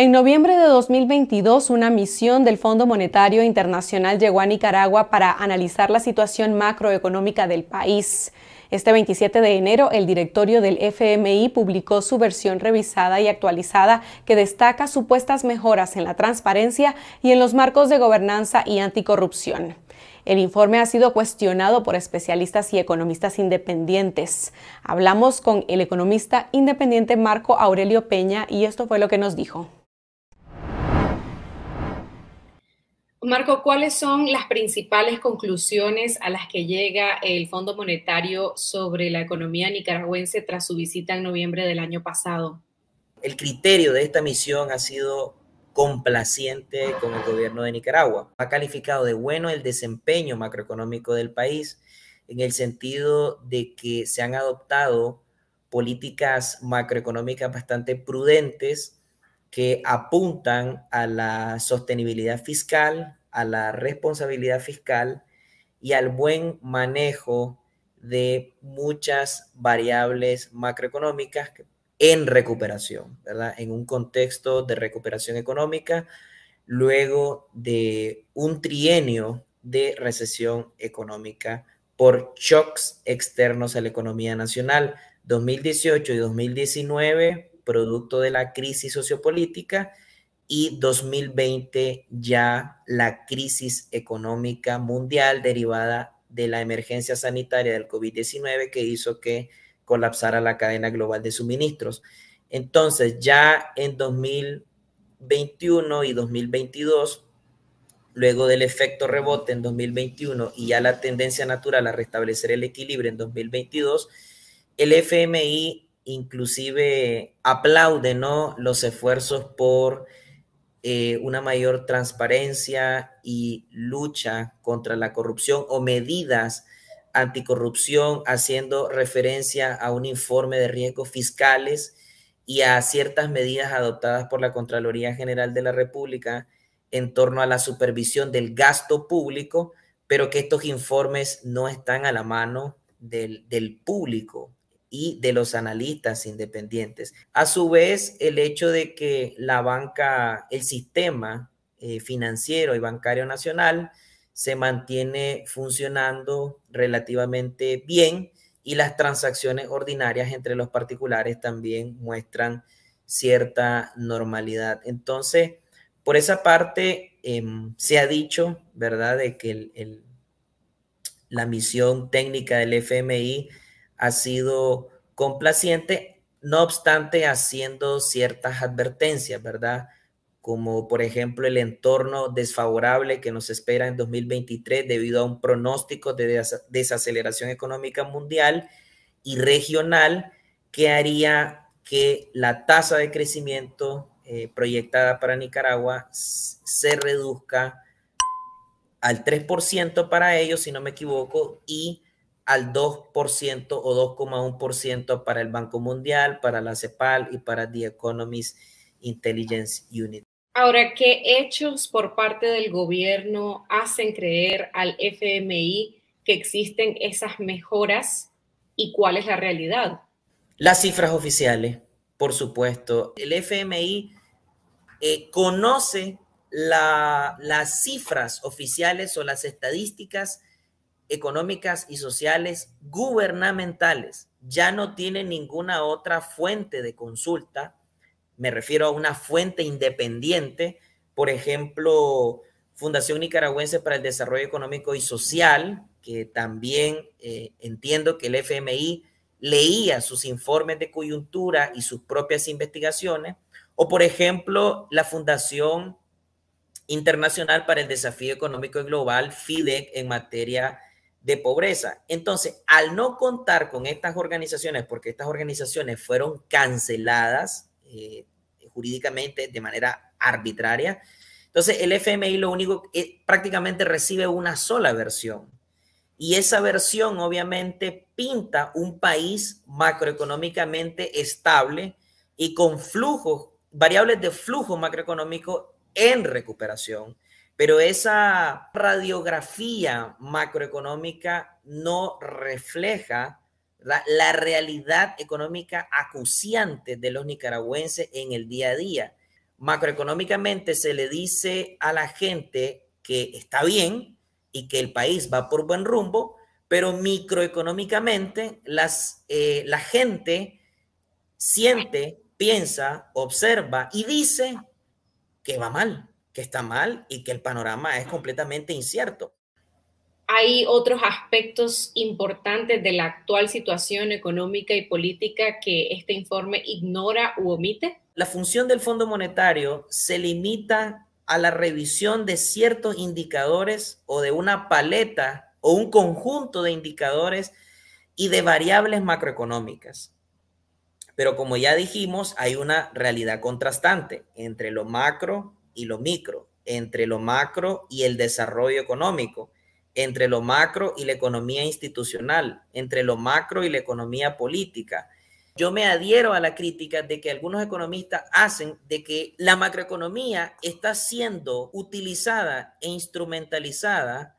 En noviembre de 2022, una misión del Fondo Monetario Internacional llegó a Nicaragua para analizar la situación macroeconómica del país. Este 27 de enero, el directorio del FMI publicó su versión revisada y actualizada que destaca supuestas mejoras en la transparencia y en los marcos de gobernanza y anticorrupción. El informe ha sido cuestionado por especialistas y economistas independientes. Hablamos con el economista independiente Marco Aurelio Peña y esto fue lo que nos dijo. Marco, ¿cuáles son las principales conclusiones a las que llega el Fondo Monetario sobre la economía nicaragüense tras su visita en noviembre del año pasado? El criterio de esta misión ha sido complaciente con el gobierno de Nicaragua. Ha calificado de bueno el desempeño macroeconómico del país en el sentido de que se han adoptado políticas macroeconómicas bastante prudentes que apuntan a la sostenibilidad fiscal, a la responsabilidad fiscal y al buen manejo de muchas variables macroeconómicas en recuperación, ¿verdad? En un contexto de recuperación económica, luego de un trienio de recesión económica por shocks externos a la economía nacional 2018 y 2019, producto de la crisis sociopolítica, y 2020 ya la crisis económica mundial derivada de la emergencia sanitaria del COVID-19 que hizo que colapsara la cadena global de suministros. Entonces, ya en 2021 y 2022, luego del efecto rebote en 2021 y ya la tendencia natural a restablecer el equilibrio en 2022, el FMI inclusive aplaude ¿no? los esfuerzos por eh, una mayor transparencia y lucha contra la corrupción o medidas anticorrupción, haciendo referencia a un informe de riesgos fiscales y a ciertas medidas adoptadas por la Contraloría General de la República en torno a la supervisión del gasto público, pero que estos informes no están a la mano del público, y de los analistas independientes. A su vez, el hecho de que la banca, el sistema eh, financiero y bancario nacional se mantiene funcionando relativamente bien y las transacciones ordinarias entre los particulares también muestran cierta normalidad. Entonces, por esa parte, em, se ha dicho, ¿verdad?, de que la misión técnica del FMI ha sido complaciente, no obstante haciendo ciertas advertencias, ¿verdad? Como por ejemplo el entorno desfavorable que nos espera en 2023 debido a un pronóstico de desaceleración económica mundial y regional que haría que la tasa de crecimiento eh, proyectada para Nicaragua se reduzca al 3% para ellos, si no me equivoco, y al 2% o 2,1% para el Banco Mundial, para la CEPAL y para The Economist Intelligence Unit. Ahora, ¿qué hechos por parte del gobierno hacen creer al FMI que existen esas mejoras y cuál es la realidad? Las cifras oficiales, por supuesto. El FMI eh, conoce las cifras oficiales o las estadísticas económicas y sociales gubernamentales. Ya no tiene ninguna otra fuente de consulta. Me refiero a una fuente independiente, por ejemplo, Fundación Nicaragüense para el Desarrollo Económico y Social, que también eh, entiendo que el FMI leía sus informes de coyuntura y sus propias investigaciones, o por ejemplo la Fundación Internacional para el Desafío Económico y Global, FIDEC, en materia de pobreza. Entonces, al no contar con estas organizaciones, porque estas organizaciones fueron canceladas eh, jurídicamente de manera arbitraria, entonces el FMI lo único que eh, prácticamente recibe una sola versión. Y esa versión obviamente pinta un país macroeconómicamente estable y con flujos, variables de flujo macroeconómico en recuperación pero esa radiografía macroeconómica no refleja la, realidad económica acuciante de los nicaragüenses en el día a día. Macroeconómicamente se le dice a la gente que está bien y que el país va por buen rumbo, pero microeconómicamente eh, la gente siente, piensa, observa y dice que va mal que está mal y que el panorama es completamente incierto. Hay otros aspectos importantes de la actual situación económica y política que este informe ignora u omite. La función del Fondo Monetario se limita a la revisión de ciertos indicadores o de una paleta o un conjunto de indicadores y de variables macroeconómicas. Pero como ya dijimos, hay una realidad contrastante entre lo macro y lo micro, entre lo macro y el desarrollo económico, entre lo macro y la economía institucional, entre lo macro y la economía política. Yo me adhiero a la crítica de que algunos economistas hacen de que la macroeconomía está siendo utilizada e instrumentalizada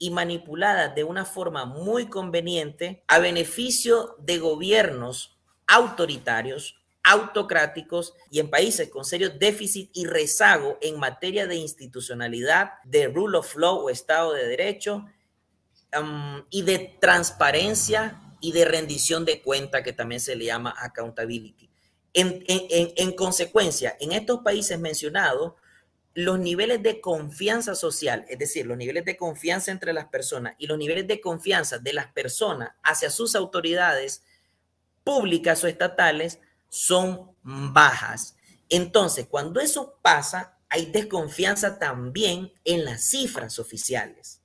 y manipulada de una forma muy conveniente a beneficio de gobiernos autoritarios, autocráticos y en países con serio déficit y rezago en materia de institucionalidad, de rule of law o Estado de Derecho um, y de transparencia y de rendición de cuenta que también se le llama accountability. en consecuencia, en estos países mencionados, los niveles de confianza social, es decir, los niveles de confianza entre las personas y los niveles de confianza de las personas hacia sus autoridades públicas o estatales, son bajas. Entonces, cuando eso pasa, hay desconfianza también en las cifras oficiales.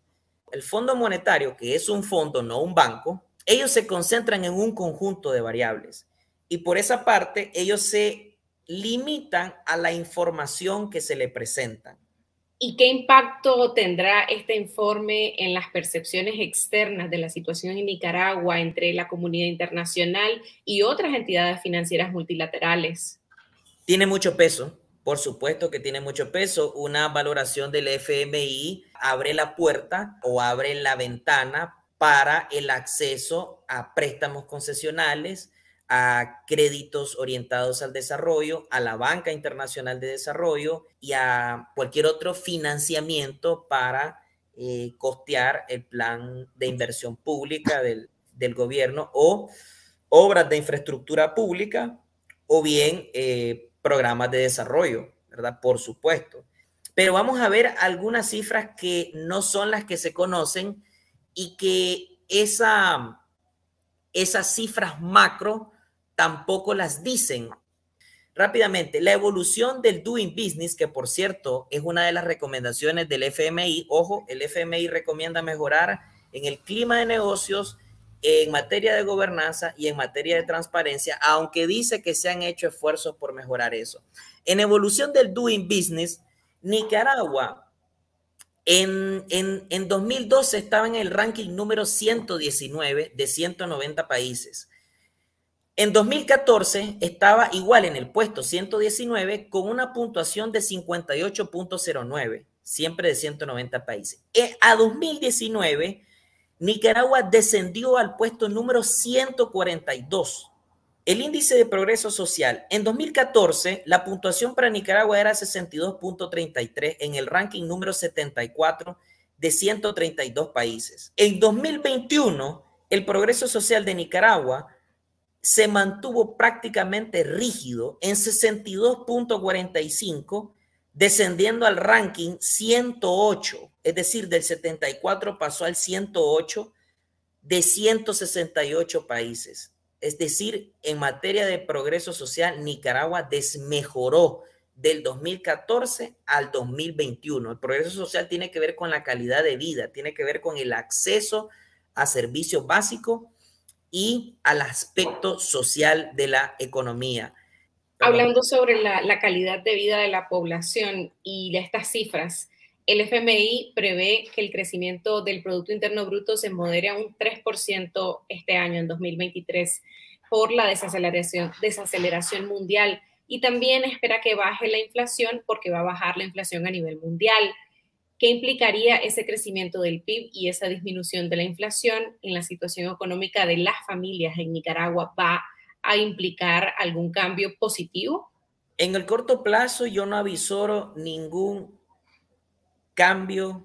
El Fondo Monetario, que es un fondo, no un banco, ellos se concentran en un conjunto de variables y por esa parte ellos se limitan a la información que se le presentan. ¿Y qué impacto tendrá este informe en las percepciones externas de la situación en Nicaragua entre la comunidad internacional y otras entidades financieras multilaterales? Tiene mucho peso, por supuesto que tiene mucho peso. Una valoración del FMI abre la puerta o abre la ventana para el acceso a préstamos concesionales, a créditos orientados al desarrollo, a la banca internacional de desarrollo y a cualquier otro financiamiento para eh, costear el plan de inversión pública del, gobierno o obras de infraestructura pública o bien eh, programas de desarrollo, ¿verdad? Por supuesto. Pero vamos a ver algunas cifras que no son las que se conocen y que esa, esas cifras macro tampoco las dicen. Rápidamente, la evolución del doing business, que por cierto es una de las recomendaciones del FMI. Ojo, el FMI recomienda mejorar en el clima de negocios, en materia de gobernanza y en materia de transparencia, aunque dice que se han hecho esfuerzos por mejorar eso. En evolución del doing business, Nicaragua en, 2012 estaba en el ranking número 119 de 190 países. En 2014 estaba igual en el puesto 119 con una puntuación de 58.09, siempre de 190 países. Eh, a 2019, Nicaragua descendió al puesto número 142. El índice de progreso social. En 2014, la puntuación para Nicaragua era 62.33 en el ranking número 74 de 132 países. En 2021, el progreso social de Nicaragua se mantuvo prácticamente rígido en 62.45, descendiendo al ranking 108, es decir, del 74 pasó al 108 de 168 países. Es decir, en materia de progreso social, Nicaragua desmejoró del 2014 al 2021. El progreso social tiene que ver con la calidad de vida, tiene que ver con el acceso a servicios básicos y al aspecto social de la economía. Hablando sobre la, calidad de vida de la población y estas cifras, el FMI prevé que el crecimiento del Producto Interno Bruto se modere a un 3% este año, en 2023, por la desaceleración, desaceleración mundial. Y también espera que baje la inflación porque va a bajar la inflación a nivel mundial ¿Qué implicaría ese crecimiento del PIB y esa disminución de la inflación en la situación económica de las familias en Nicaragua? ¿Va a implicar algún cambio positivo? En el corto plazo yo no avisoro ningún cambio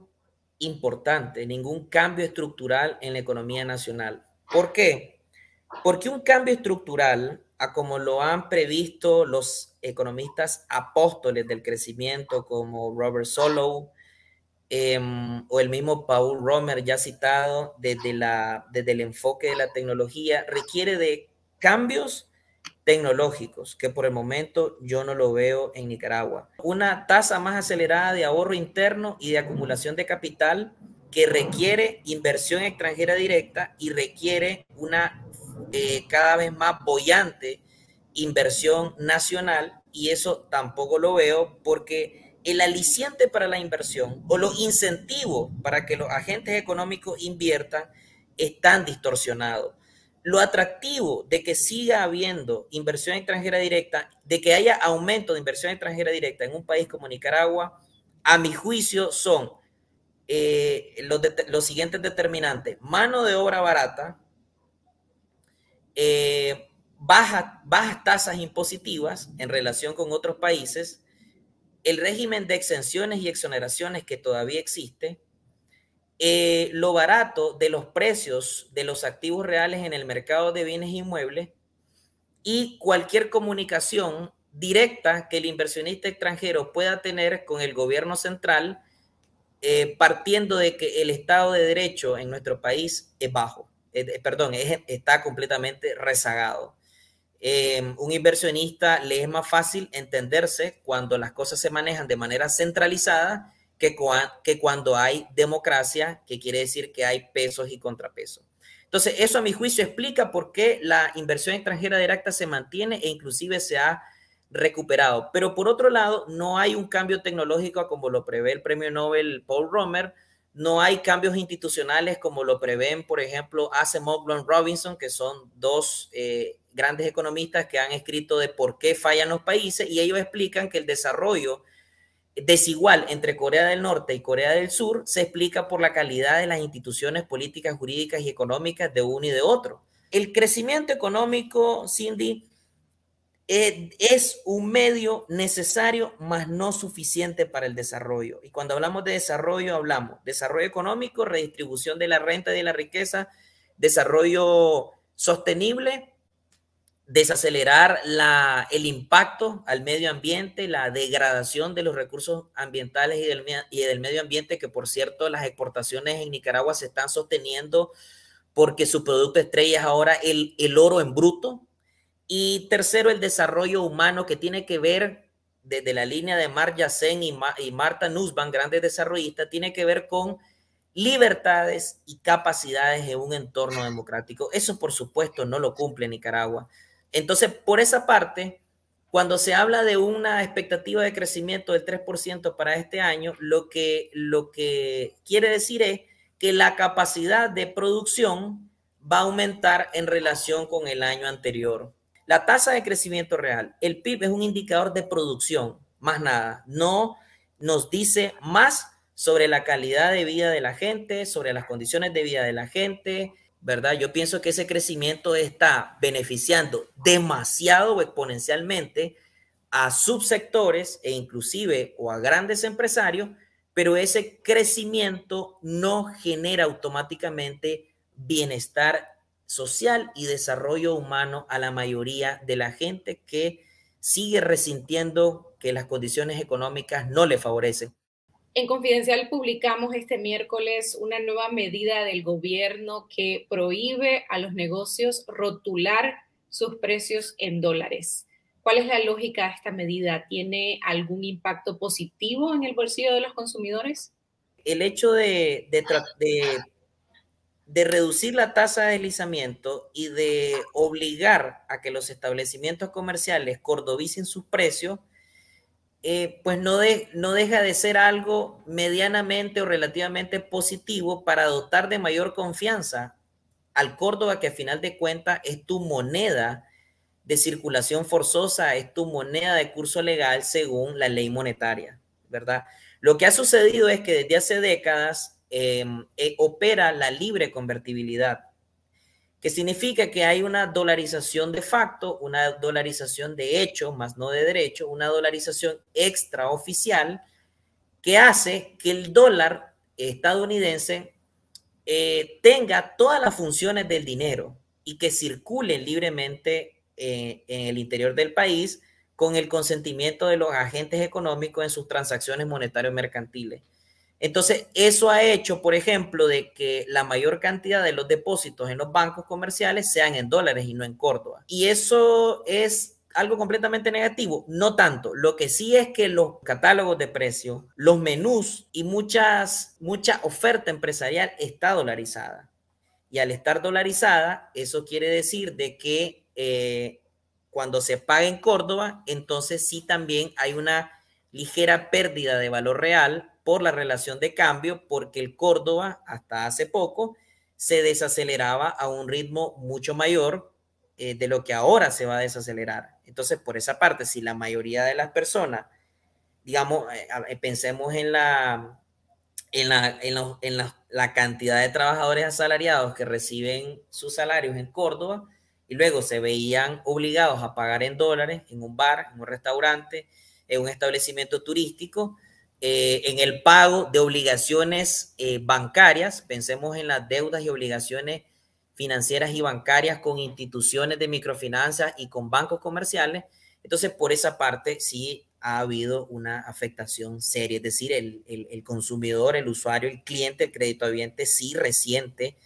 importante, ningún cambio estructural en la economía nacional. ¿Por qué? Porque un cambio estructural, como lo han previsto los economistas apóstoles del crecimiento como Robert Solow, Em, o el mismo Paul Romer ya citado, desde, la, desde el enfoque de la tecnología, requiere de cambios tecnológicos, que por el momento yo no lo veo en Nicaragua. Una tasa más acelerada de ahorro interno y de acumulación de capital que requiere inversión extranjera directa y requiere una eh, cada vez más bollante inversión nacional y eso tampoco lo veo porque el aliciente para la inversión o los incentivos para que los agentes económicos inviertan están distorsionados. Lo atractivo de que siga habiendo inversión extranjera directa, de que haya aumento de inversión extranjera directa en un país como Nicaragua, a mi juicio son eh, los, siguientes determinantes. Mano de obra barata, eh, bajas tasas impositivas en relación con otros países, el régimen de exenciones y exoneraciones que todavía existe, eh, lo barato de los precios de los activos reales en el mercado de bienes inmuebles y cualquier comunicación directa que el inversionista extranjero pueda tener con el gobierno central, eh, partiendo de que el Estado de Derecho en nuestro país es bajo, perdón, está completamente rezagado. Em, un inversionista le es más fácil entenderse cuando las cosas se manejan de manera centralizada que, que cuando hay democracia, que quiere decir que hay pesos y contrapesos. Entonces, eso a mi juicio explica por qué la inversión extranjera directa se mantiene e inclusive se ha recuperado. Pero por otro lado, no hay un cambio tecnológico como lo prevé el premio Nobel Paul Romer, no hay cambios institucionales como lo prevén, por ejemplo, hace Moglon Robinson, que son dos eh, grandes economistas que han escrito de por qué fallan los países y ellos explican que el desarrollo desigual entre Corea del Norte y Corea del Sur se explica por la calidad de las instituciones políticas, jurídicas y económicas de uno y de otro. El crecimiento económico, Cindy, es un medio necesario, mas no suficiente para el desarrollo. Y cuando hablamos de desarrollo, hablamos desarrollo económico, redistribución de la renta y de la riqueza, desarrollo sostenible, desacelerar la, el impacto al medio ambiente, la degradación de los recursos ambientales y del, y del medio ambiente, que por cierto las exportaciones en Nicaragua se están sosteniendo porque su producto estrella es ahora el, el oro en bruto, y tercero, el desarrollo humano que tiene que ver desde la línea de Mar Yacén y, Marta Nussbaum, grandes desarrollistas, tiene que ver con libertades y capacidades en un entorno democrático. Eso, por supuesto, no lo cumple Nicaragua. Entonces, por esa parte, cuando se habla de una expectativa de crecimiento del 3% para este año, lo que, lo que quiere decir es que la capacidad de producción va a aumentar en relación con el año anterior. La tasa de crecimiento real, el PIB es un indicador de producción, más nada. No nos dice más sobre la calidad de vida de la gente, sobre las condiciones de vida de la gente, ¿verdad? Yo pienso que ese crecimiento está beneficiando demasiado o exponencialmente a subsectores e inclusive o a grandes empresarios, pero ese crecimiento no genera automáticamente bienestar social y desarrollo humano a la mayoría de la gente que sigue resintiendo que las condiciones económicas no le favorecen. En Confidencial publicamos este miércoles una nueva medida del gobierno que prohíbe a los negocios rotular sus precios en dólares. ¿Cuál es la lógica de esta medida? ¿Tiene algún impacto positivo en el bolsillo de los consumidores? El hecho de, de, de de reducir la tasa de deslizamiento y de obligar a que los establecimientos comerciales cordobicen sus precios, eh, pues no, no deja de ser algo medianamente o relativamente positivo para dotar de mayor confianza al Córdoba, que a final de cuentas es tu moneda de circulación forzosa, es tu moneda de curso legal según la ley monetaria, ¿verdad? Lo que ha sucedido es que desde hace décadas Em, eh, opera la libre convertibilidad, que significa que hay una dolarización de facto, una dolarización de hecho, más no de derecho, una dolarización extraoficial que hace que el dólar estadounidense eh, tenga todas las funciones del dinero y que circule libremente eh, en el interior del país con el consentimiento de los agentes económicos en sus transacciones monetarias mercantiles. Entonces, eso ha hecho, por ejemplo, de que la mayor cantidad de los depósitos en los bancos comerciales sean en dólares y no en Córdoba. Y eso es algo completamente negativo, no tanto. Lo que sí es que los catálogos de precios, los menús y muchas mucha oferta empresarial está dolarizada. Y al estar dolarizada, eso quiere decir de que eh, cuando se paga en Córdoba, entonces sí también hay una ligera pérdida de valor real por la relación de cambio, porque el Córdoba hasta hace poco se desaceleraba a un ritmo mucho mayor eh, de lo que ahora se va a desacelerar. Entonces, por esa parte, si la mayoría de las personas, digamos, eh, pensemos en la, en, la, la, cantidad de trabajadores asalariados que reciben sus salarios en Córdoba y luego se veían obligados a pagar en dólares en un bar, en un restaurante, en un establecimiento turístico, eh, en el pago de obligaciones eh, bancarias, pensemos en las deudas y obligaciones financieras y bancarias con instituciones de microfinanzas y con bancos comerciales. Entonces, por esa parte sí ha habido una afectación seria, es decir, el, el, consumidor, el usuario, el cliente, el crédito habiente sí resiente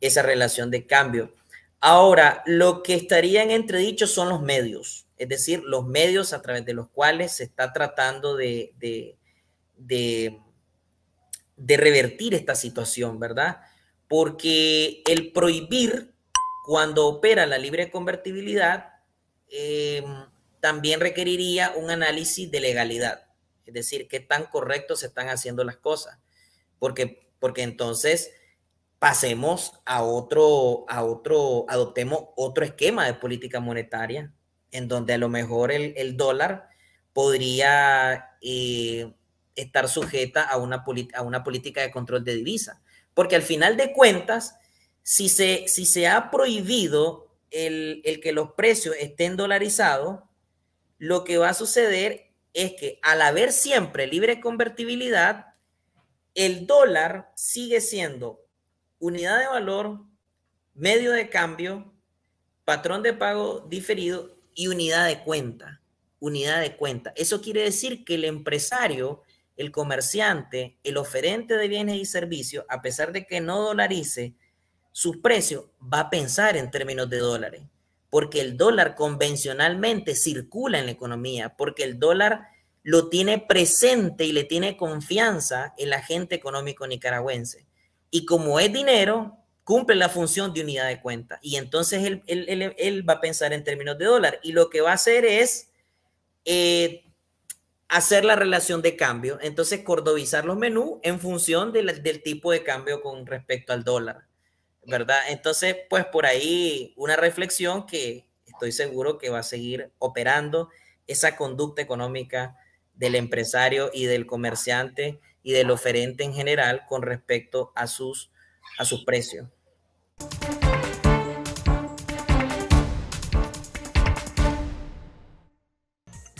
esa relación de cambio. Ahora, lo que estaría en entredicho son los medios, es decir, los medios a través de los cuales se está tratando de de, de revertir esta situación, ¿verdad? Porque el prohibir cuando opera la libre convertibilidad em, también requeriría un análisis de legalidad, es decir, qué tan correcto se están haciendo las cosas, porque, porque entonces pasemos a otro, a otro, adoptemos otro esquema de política monetaria, en donde a lo mejor el, dólar podría eh, estar sujeta a una, a una política de control de divisa. Porque al final de cuentas, si se, si se ha prohibido el, el, que los precios estén dolarizados, lo que va a suceder es que al haber siempre libre convertibilidad, el dólar sigue siendo unidad de valor, medio de cambio, patrón de pago diferido y unidad de cuenta. Unidad de cuenta. Eso quiere decir que el empresario el comerciante, el oferente de bienes y servicios, a pesar de que no dolarice sus precios, va a pensar en términos de dólares, porque el dólar convencionalmente circula en la economía, porque el dólar lo tiene presente y le tiene confianza el agente económico nicaragüense. Y como es dinero, cumple la función de unidad de cuenta. Y entonces él, va a pensar en términos de dólar. Y lo que va a hacer es eh, hacer la relación de cambio, entonces cordovizar los menús en función del tipo de cambio con respecto al dólar, ¿verdad? Entonces, pues por ahí una reflexión que estoy seguro que va a seguir operando esa conducta económica del empresario y del comerciante y del oferente en general con respecto a sus, a sus precios.